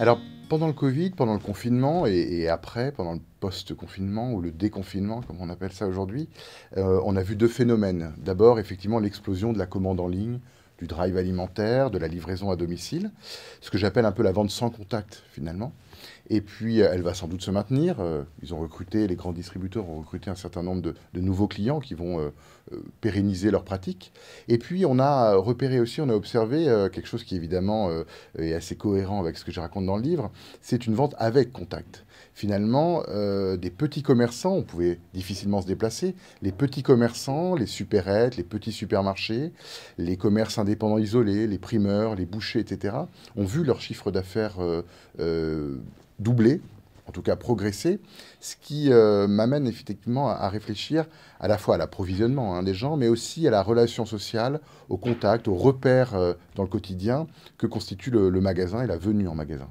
Alors, pendant le Covid, pendant le confinement et, après, pendant le post-confinement ou le déconfinement, comme on appelle ça aujourd'hui, euh, on a vu deux phénomènes. D'abord, effectivement, l'explosion de la commande en ligne, du drive alimentaire, de la livraison à domicile, ce que j'appelle un peu la vente sans contact finalement. Et puis, euh, elle va sans doute se maintenir. Euh, ils ont recruté, les grands distributeurs ont recruté un certain nombre de, nouveaux clients qui vont euh, pérenniser leurs pratiques. Et puis, on a repéré aussi, on a observé quelque chose qui, évidemment, est assez cohérent avec ce que je raconte dans le livre, c'est une vente avec contact. Finalement, des petits commerçants, on pouvait difficilement se déplacer, les petits commerçants, les supérettes, les petits supermarchés, les commerces indépendants isolés, les primeurs, les bouchers, etc., ont vu leur chiffre d'affaires doublé, en tout cas progressé, ce qui euh, m'amène effectivement à, réfléchir à la fois à l'approvisionnement hein, des gens, mais aussi à la relation sociale, au contact, au repère euh, dans le quotidien que constitue le, magasin et la venue en magasin.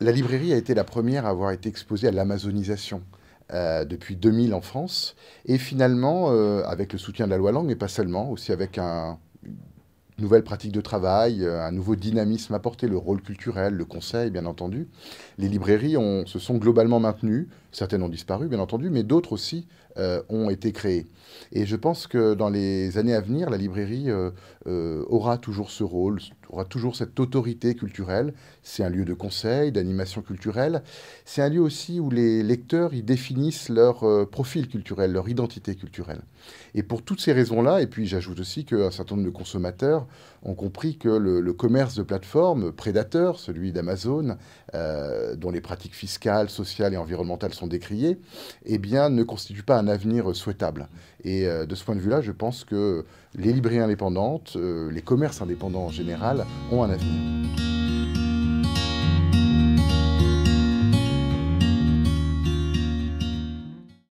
La librairie a été la première à avoir été exposée à l'amazonisation. Euh, depuis 2000 en France, et finalement, avec le soutien de la loi Langue, mais pas seulement, aussi avec un, nouvelles pratiques de travail, euh, un nouveau dynamisme apporté, le rôle culturel, le conseil, bien entendu. Les librairies se sont globalement maintenues, certaines ont disparu, bien entendu, mais d'autres aussi euh, ont été créés. Et je pense que dans les années à venir, la librairie euh, euh, aura toujours ce rôle, aura toujours cette autorité culturelle. C'est un lieu de conseil, d'animation culturelle. C'est un lieu aussi où les lecteurs y définissent leur profil culturel, leur identité culturelle. Et pour toutes ces raisons-là, et puis j'ajoute aussi qu'un certain nombre de consommateurs ont compris que le, commerce de plateforme prédateur, celui d'Amazon, dont les pratiques fiscales, sociales et environnementales sont décriées, eh bien, ne constitue pas un avenir souhaitable. Et euh, de ce point de vue-là, je pense que les librairies indépendantes, euh, les commerces indépendants en général, ont un avenir.